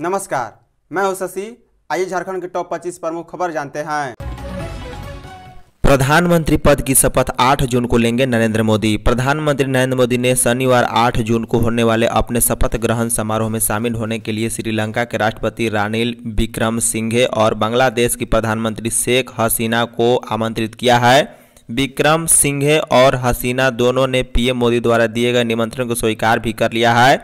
नमस्कार मैं हूं शशि आइए झारखंड के टॉप 25 प्रमुख खबर जानते हैं प्रधानमंत्री पद की शपथ 8 जून को लेंगे नरेंद्र मोदी प्रधानमंत्री नरेंद्र मोदी ने शनिवार 8 जून को होने वाले अपने शपथ ग्रहण समारोह में शामिल होने के लिए श्रीलंका के राष्ट्रपति रानिल विक्रम सिंघे और बांग्लादेश की प्रधानमंत्री शेख हसीना को आमंत्रित किया है विक्रम सिंघे और हसीना दोनों ने पीएम मोदी द्वारा दिए गए निमंत्रण को स्वीकार भी कर लिया है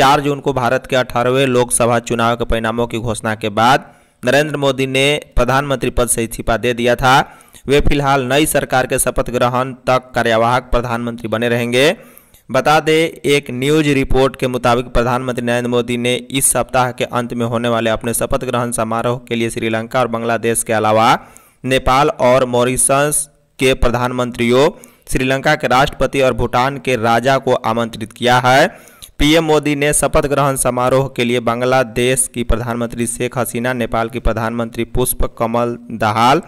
चार जून को भारत के अठारहवें लोकसभा चुनाव के परिणामों की घोषणा के बाद नरेंद्र मोदी ने प्रधानमंत्री पद से इस्तीफा दे दिया था वे फिलहाल नई सरकार के शपथ ग्रहण तक कार्यवाहक प्रधानमंत्री बने रहेंगे बता दें एक न्यूज रिपोर्ट के मुताबिक प्रधानमंत्री नरेंद्र मोदी ने इस सप्ताह के अंत में होने वाले अपने शपथ ग्रहण समारोह के लिए श्रीलंका और बांग्लादेश के अलावा नेपाल और मॉरिशस के प्रधानमंत्रियों श्रीलंका के राष्ट्रपति और भूटान के राजा को आमंत्रित किया है पीएम मोदी ने शपथ ग्रहण समारोह के लिए बांग्लादेश की प्रधानमंत्री शेख हसीना नेपाल की प्रधानमंत्री पुष्प कमल दहाल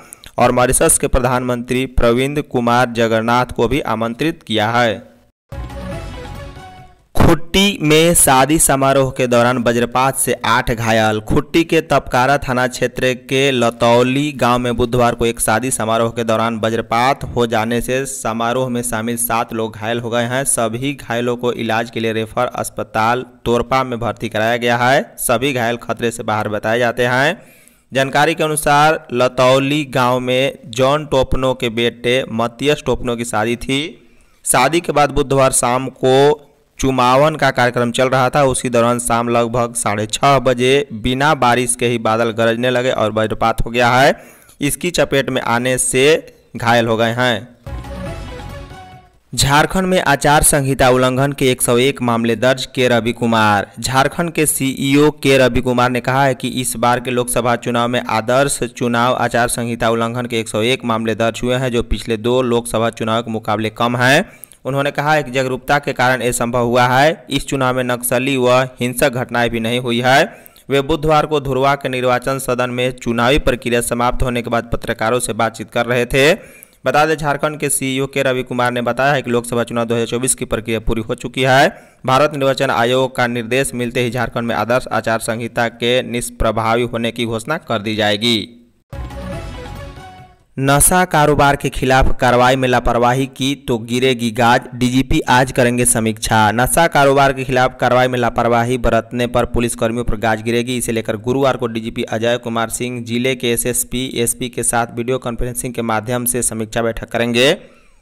और मॉरिशस के प्रधानमंत्री प्रविंद कुमार जगन्नाथ को भी आमंत्रित किया है खुट्टी में शादी समारोह के दौरान वज्रपात से आठ घायल खुट्टी के तपकारा थाना क्षेत्र के लतौली गांव में बुधवार को एक शादी समारोह के दौरान वज्रपात हो जाने से समारोह में शामिल सात लोग घायल हो गए हैं सभी घायलों को इलाज के लिए रेफर अस्पताल तोरपा में भर्ती कराया गया है सभी घायल खतरे से बाहर बताए जाते हैं जानकारी के अनुसार लतौली गाँव में जॉन टोपनो के बेटे मतियस टोपनो की शादी थी शादी के बाद बुधवार शाम को चुमावन का कार्यक्रम चल रहा था उसी दौरान शाम लगभग साढ़े छः बजे बिना बारिश के ही बादल गरजने लगे और वज्रपात हो गया है इसकी चपेट में आने से घायल हो गए हैं झारखंड में आचार संहिता उल्लंघन के 101 मामले दर्ज के रवि कुमार झारखंड के सीईओ के रवि कुमार ने कहा है कि इस बार के लोकसभा चुनाव में आदर्श चुनाव आचार संहिता उल्लंघन के 101 मामले दर्ज हुए हैं जो पिछले दो लोकसभा चुनाव के मुकाबले कम हैं उन्होंने कहा कि जागरूकता के कारण ये संभव हुआ है इस चुनाव में नक्सली व हिंसक घटनाएं भी नहीं हुई है वे बुधवार को धुरवा के निर्वाचन सदन में चुनावी प्रक्रिया समाप्त होने के बाद पत्रकारों से बातचीत कर रहे थे बता दें झारखंड के सीईओ के रवि कुमार ने बताया है कि लोकसभा चुनाव 2024 की प्रक्रिया पूरी हो चुकी है भारत निर्वाचन आयोग का निर्देश मिलते ही झारखंड में आदर्श आचार संहिता के निष्प्रभावी होने की घोषणा कर दी जाएगी नशा कारोबार के खिलाफ कार्रवाई में लापरवाही की तो गिरेगी गाज डीजीपी आज करेंगे समीक्षा नशा कारोबार के खिलाफ कार्रवाई में लापरवाही बरतने पर पुलिसकर्मियों पर गाज गिरेगी इसे लेकर गुरुवार को डीजीपी अजय कुमार सिंह जिले के एसएसपी एसपी के साथ वीडियो कॉन्फ्रेंसिंग के माध्यम से समीक्षा बैठक करेंगे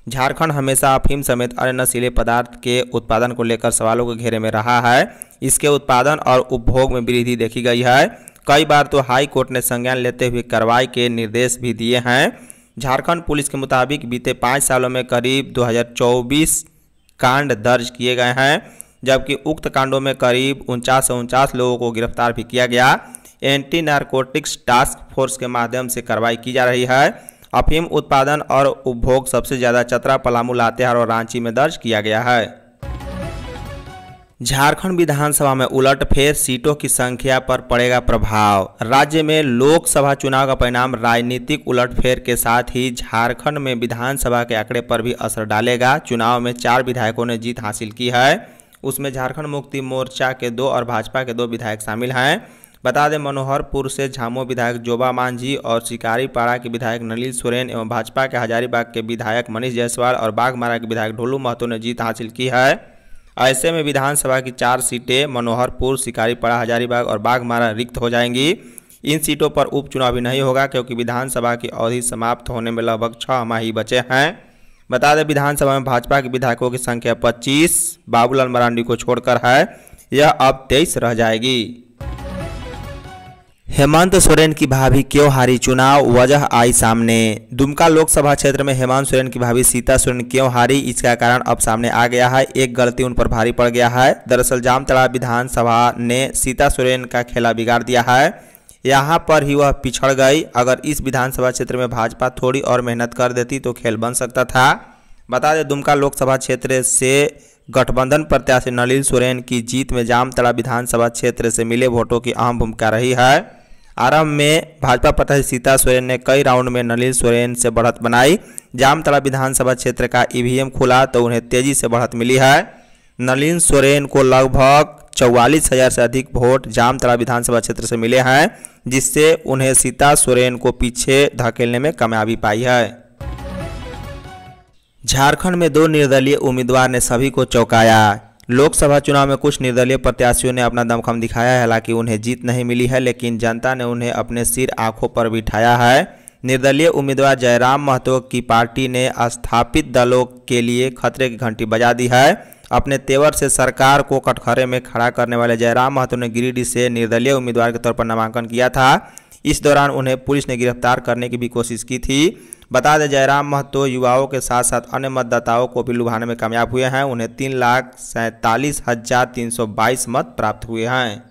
झारखंड हमेशा अफीम समेत अन्य नशीले पदार्थ के उत्पादन को लेकर सवालों के घेरे में रहा है इसके उत्पादन और उपभोग में वृद्धि देखी गई है कई बार तो हाई कोर्ट ने संज्ञान लेते हुए कार्रवाई के निर्देश भी दिए हैं झारखंड पुलिस के मुताबिक बीते पाँच सालों में करीब 2024 कांड दर्ज किए गए हैं जबकि उक्त कांडों में करीब उनचास सौ उनचास लोगों को गिरफ्तार भी किया गया एंटी नारकोटिक्स टास्क फोर्स के माध्यम से कार्रवाई की जा रही है अफीम उत्पादन और उपभोग सबसे ज़्यादा चतरा पलामू लातेहार और रांची में दर्ज किया गया है झारखंड विधानसभा में उलटफेर सीटों की संख्या पर पड़ेगा प्रभाव राज्य में लोकसभा चुनाव का परिणाम राजनीतिक उलटफेर के साथ ही झारखंड में विधानसभा के आंकड़े पर भी असर डालेगा चुनाव में चार विधायकों ने जीत हासिल की है उसमें झारखंड मुक्ति मोर्चा के दो और भाजपा के दो विधायक शामिल हैं बता दें मनोहरपुर से झामो विधायक जोबा मांझी और शिकारीपाड़ा के विधायक नलिल सोरेन एवं भाजपा के हजारीबाग के विधायक मनीष जायसवाल और बाघमारा के विधायक ढोलू महतो ने जीत हासिल की है ऐसे में विधानसभा की चार सीटें मनोहरपुर शिकारीपाड़ा हजारीबाग और बाघमारा रिक्त हो जाएंगी इन सीटों पर उपचुनाव भी नहीं होगा क्योंकि विधानसभा की अवधि समाप्त होने में लगभग छः माह ही बचे हैं बता दें विधानसभा में भाजपा के विधायकों की संख्या 25 बाबूलाल मरांडी को छोड़कर है यह अब तेईस रह जाएगी हेमंत सोरेन की भाभी क्यों हारी चुनाव वजह आई सामने दुमका लोकसभा क्षेत्र में हेमंत सोरेन की भाभी सीता सोरेन क्यों हारी इसका कारण अब सामने आ गया है एक गलती उन पर भारी पड़ गया है दरअसल जामतड़ा विधानसभा ने सीता सोरेन का खेला बिगाड़ दिया है यहाँ पर ही वह पिछड़ गई अगर इस विधानसभा क्षेत्र में भाजपा थोड़ी और मेहनत कर देती तो खेल बन सकता था बता दें दुमका लोकसभा क्षेत्र से गठबंधन प्रत्याशी नलिल सोरेन की जीत में जामतड़ा विधानसभा क्षेत्र से मिले वोटों की अहम भूमिका रही है आरंभ में भाजपा प्रत्याशी सीता सोरेन ने कई राउंड में नलिन सोरेन से बढ़त बनाई जामतला विधानसभा क्षेत्र का ईवीएम खुला तो उन्हें तेजी से बढ़त मिली है नलिन सोरेन को लगभग चौवालीस हज़ार से अधिक वोट जामतला विधानसभा क्षेत्र से मिले हैं जिससे उन्हें सीता सोरेन को पीछे धकेलने में कामयाबी पाई है झारखंड में दो निर्दलीय उम्मीदवार ने सभी को चौंकाया लोकसभा चुनाव में कुछ निर्दलीय प्रत्याशियों ने अपना दमखम दिखाया है हालांकि उन्हें जीत नहीं मिली है लेकिन जनता ने उन्हें अपने सिर आंखों पर बिठाया है निर्दलीय उम्मीदवार जयराम महतो की पार्टी ने स्थापित दलों के लिए खतरे की घंटी बजा दी है अपने तेवर से सरकार को कटखरे में खड़ा करने वाले जयराम महतो ने गिरिडीह से निर्दलीय उम्मीदवार के तौर पर नामांकन किया था इस दौरान उन्हें पुलिस ने गिरफ्तार करने की भी कोशिश की थी बता दें जयराम महतो युवाओं के साथ साथ अन्य मतदाताओं को भी लुभाने में कामयाब हुए हैं उन्हें तीन लाख सैंतालीस हजार तीन सौ बाईस मत प्राप्त हुए हैं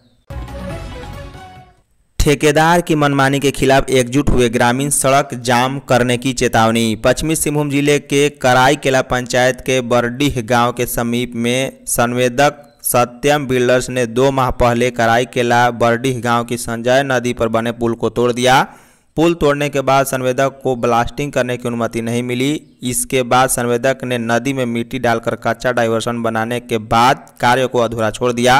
ठेकेदार की मनमानी के खिलाफ एकजुट हुए ग्रामीण सड़क जाम करने की चेतावनी पश्चिमी सिंहभूम जिले के कराईकेला पंचायत के बरडीह गांव के समीप में संवेदक सत्यम बिल्डर्स ने दो माह पहले कराईकेला बरडीह गांव की संजय नदी पर बने पुल को तोड़ दिया पुल तोड़ने के बाद संवेदक को ब्लास्टिंग करने की अनुमति नहीं मिली इसके बाद संवेदक ने नदी में मिट्टी डालकर कच्चा डाइवर्सन बनाने के बाद कार्य को अधूरा छोड़ दिया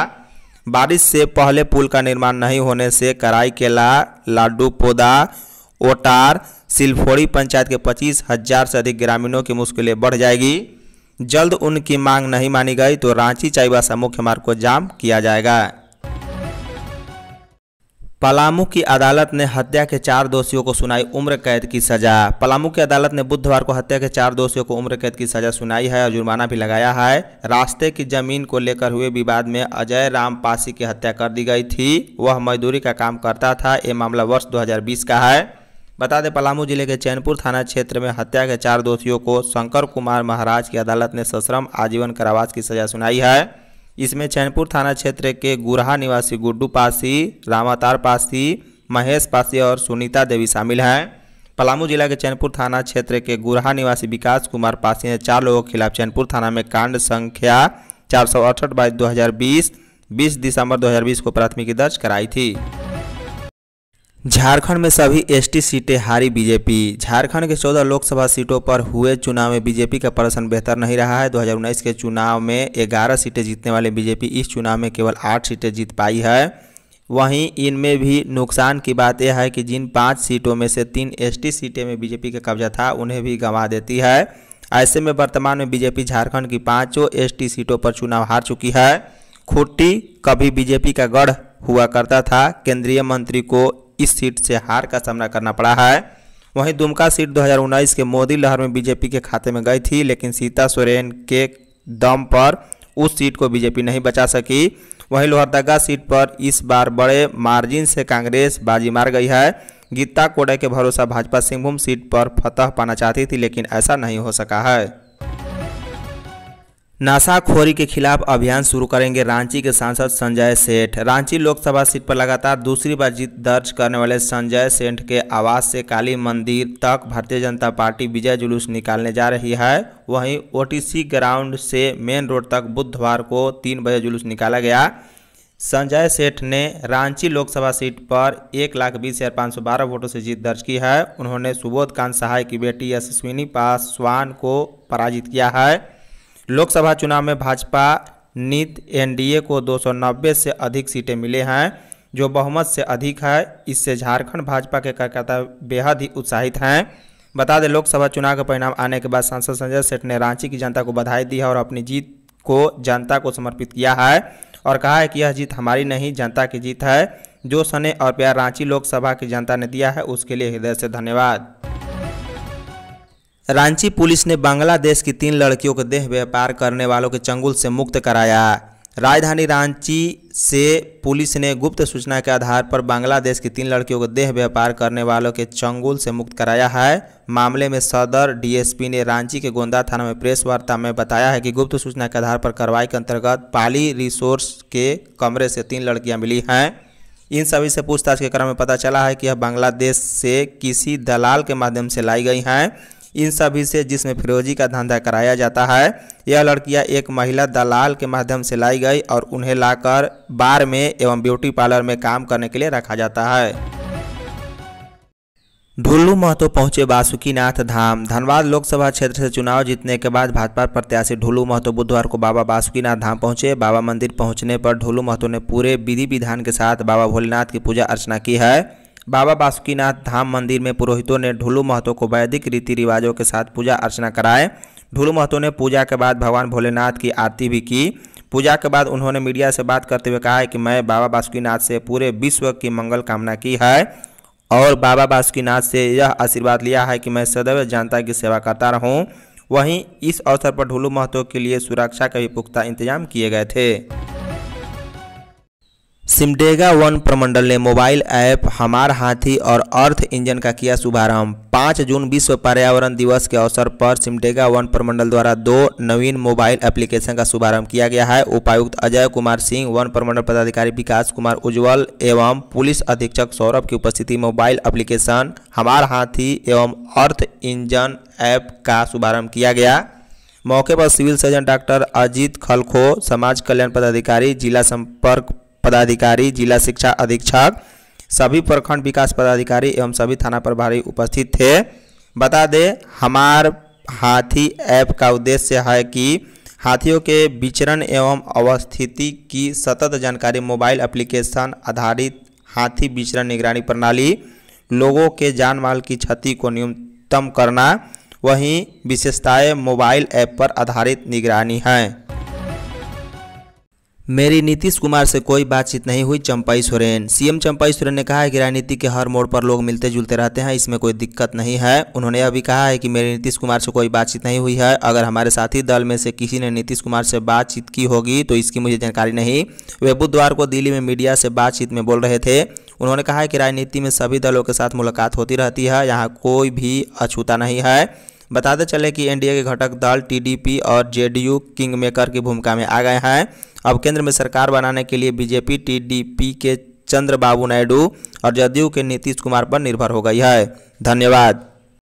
बारिश से पहले पुल का निर्माण नहीं होने से कराई केला लाडू पोदा ओटार सिलफोड़ी पंचायत के पच्चीस हजार से अधिक ग्रामीणों की मुश्किलें बढ़ जाएगी जल्द उनकी मांग नहीं मानी गई तो रांची चाईबासा मुख्य मार्ग को जाम किया जाएगा पलामू की अदालत ने हत्या के चार दोषियों को सुनाई उम्र कैद की सजा पलामू की अदालत ने बुधवार को हत्या के चार दोषियों को उम्र कैद की सजा सुनाई है और जुर्माना भी लगाया है रास्ते की जमीन को लेकर हुए विवाद में अजय राम पासी की हत्या कर दी गई थी वह मजदूरी का काम करता था ये मामला वर्ष 2020 का है बता दें पलामू जिले के चैनपुर थाना क्षेत्र में हत्या के चार दोषियों को शंकर कुमार महाराज की अदालत ने सश्रम आजीवन कारावास की सजा सुनाई है इसमें चैनपुर थाना क्षेत्र के गुरहा निवासी गुड्डू पासी रामातार पासी महेश पासी और सुनीता देवी शामिल हैं पलामू जिला के चैनपुर थाना क्षेत्र के गुरहा निवासी विकास कुमार पासी ने चार लोगों के खिलाफ चैनपुर थाना में कांड संख्या चार सौ अड़सठ बाईस दो हज़ार बीस बीस दिसंबर 2020 को प्राथमिकी दर्ज कराई थी झारखंड में सभी एसटी सीटें हारी बीजेपी झारखंड के 14 लोकसभा सीटों पर हुए चुनाव में बीजेपी का प्रदर्शन बेहतर नहीं रहा है 2019 के चुनाव में 11 सीटें जीतने वाले बीजेपी इस चुनाव में केवल 8 सीटें जीत पाई है वहीं इनमें भी नुकसान की बात यह है कि जिन पाँच सीटों में से तीन एसटी सीटें में बीजेपी का कब्जा था उन्हें भी गंवा देती है ऐसे में वर्तमान में बीजेपी झारखंड की पाँचों एस सीटों पर चुनाव हार चुकी है खुट्टी कभी बीजेपी का गढ़ हुआ करता था केंद्रीय मंत्री को इस सीट से हार का सामना करना पड़ा है वहीं दुमका सीट 2019 के मोदी लहर में बीजेपी के खाते में गई थी लेकिन सीता सोरेन के दम पर उस सीट को बीजेपी नहीं बचा सकी वहीं लोहरदगा सीट पर इस बार बड़े मार्जिन से कांग्रेस बाजी मार गई है गीता कोडे के भरोसा भाजपा सिंहभूम सीट पर फतह पाना चाहती थी लेकिन ऐसा नहीं हो सका है नशाखोरी के खिलाफ अभियान शुरू करेंगे रांची के सांसद संजय सेठ रांची लोकसभा सीट पर लगातार दूसरी बार जीत दर्ज करने वाले संजय सेठ के आवास से काली मंदिर तक भारतीय जनता पार्टी विजय जुलूस निकालने जा रही है वहीं ओटीसी ग्राउंड से मेन रोड तक बुधवार को तीन बजे जुलूस निकाला गया संजय सेठ ने रांची लोकसभा सीट पर एक लाख बीस हज़ार पाँच सौ बारह वोटों से जीत दर्ज की है उन्होंने सुबोध कांत सहाय की बेटी यशस्विनी पासवान को पराजित किया है लोकसभा चुनाव में भाजपा नीत एनडीए को 290 से अधिक सीटें मिले हैं जो बहुमत से अधिक है इससे झारखंड भाजपा के कार्यकर्ता बेहद ही उत्साहित हैं बता दें लोकसभा चुनाव के परिणाम आने के बाद सांसद संजय सेठ ने रांची की जनता को बधाई दी है और अपनी जीत को जनता को समर्पित किया है और कहा है कि यह जीत हमारी नहीं जनता की जीत है जो सने और प्यार रांची लोकसभा की जनता ने दिया है उसके लिए हृदय से धन्यवाद रांची पुलिस ने बांग्लादेश की तीन लड़कियों को देह व्यापार करने वालों के चंगुल से मुक्त कराया राजधानी रांची से पुलिस ने गुप्त सूचना के आधार पर बांग्लादेश की तीन लड़कियों को देह व्यापार करने वालों के चंगुल से मुक्त कराया है मामले में सदर डीएसपी ने रांची के गोंदा थाना में प्रेस वार्ता में बताया है कि गुप्त सूचना के आधार पर कार्रवाई के अंतर्गत पाली रिसोर्स के कमरे से तीन लड़कियाँ मिली हैं इन सभी से पूछताछ के क्रम में पता चला है कि यह बांग्लादेश से किसी दलाल के माध्यम से लाई गई हैं इन सभी से जिसमें फिरोजी का धंधा कराया जाता है यह लड़कियां एक महिला दलाल के माध्यम से लाई गई और उन्हें लाकर बार में एवं ब्यूटी पार्लर में काम करने के लिए रखा जाता है ढुल्लू महतो पहुंचे बासुकीनाथ धाम धनबाद लोकसभा क्षेत्र से चुनाव जीतने के बाद भाजपा प्रत्याशी ढुल्लू महतो बुधवार को बाबा बासुकीनाथ धाम पहुंचे बाबा मंदिर पहुंचने पर ढुल्लू महतो ने पूरे विधि विधान के साथ बाबा भोलेनाथ की पूजा अर्चना की है बाबा बासुकीनाथ धाम मंदिर में पुरोहितों ने ढुलू महतो को वैदिक रीति रिवाजों के साथ पूजा अर्चना कराए ढुलू महतो ने पूजा के बाद भगवान भोलेनाथ की आरती भी की पूजा के बाद उन्होंने मीडिया से बात करते हुए कहा है कि मैं बाबा बासुकीनाथ से पूरे विश्व की मंगल कामना की है और बाबा बासुकीनाथ से यह आशीर्वाद लिया है कि मैं सदैव जनता की सेवा करता रहूं वहीं इस अवसर पर ढुलू महतो के लिए सुरक्षा के भी पुख्ता इंतजाम किए गए थे सिमडेगा वन प्रमंडल ने मोबाइल ऐप हमार हाथी और अर्थ इंजन का किया शुभारंभ पाँच जून विश्व पर्यावरण दिवस के अवसर पर सिमडेगा वन प्रमंडल द्वारा दो नवीन मोबाइल एप्लीकेशन का शुभारंभ किया गया है उपायुक्त अजय कुमार सिंह वन प्रमंडल पदाधिकारी विकास कुमार उज्जवल एवं पुलिस अधीक्षक सौरभ की उपस्थिति मोबाइल एप्लीकेशन हमार हाथी एवं अर्थ इंजन ऐप का शुभारम्भ किया गया मौके पर सिविल सर्जन डॉक्टर अजीत खलखो समाज कल्याण पदाधिकारी जिला संपर्क पदाधिकारी जिला शिक्षा अधीक्षक सभी प्रखंड विकास पदाधिकारी एवं सभी थाना प्रभारी उपस्थित थे बता दें हमार हाथी ऐप का उद्देश्य है कि हाथियों के विचरण एवं अवस्थिति की सतत जानकारी मोबाइल एप्लीकेशन आधारित हाथी विचरण निगरानी प्रणाली लोगों के जान माल की क्षति को न्यूनतम करना वहीं विशेषताएं मोबाइल ऐप पर आधारित निगरानी हैं मेरी नीतीश कुमार से कोई बातचीत नहीं हुई चंपाई सोरेन सीएम चंपाई सोरेन ने कहा है कि राजनीति के हर मोड़ पर लोग मिलते जुलते रहते हैं इसमें कोई दिक्कत नहीं है उन्होंने यह भी कहा है कि मेरी नीतीश कुमार से कोई बातचीत नहीं हुई है अगर हमारे साथी दल में से किसी ने नीतीश कुमार से बातचीत की होगी तो इसकी मुझे जानकारी नहीं वे बुधवार को दिल्ली में मीडिया से बातचीत में बोल रहे थे उन्होंने कहा है कि राजनीति में सभी दलों के साथ मुलाकात होती रहती है यहाँ कोई भी अछूता नहीं है बताते चले कि एनडीए के घटक दल टीडीपी और जेडीयू किंगमेकर की भूमिका में आ गए हैं अब केंद्र में सरकार बनाने के लिए बीजेपी टीडीपी के चंद्रबाबू नायडू और जदयू के नीतीश कुमार पर निर्भर हो गई है धन्यवाद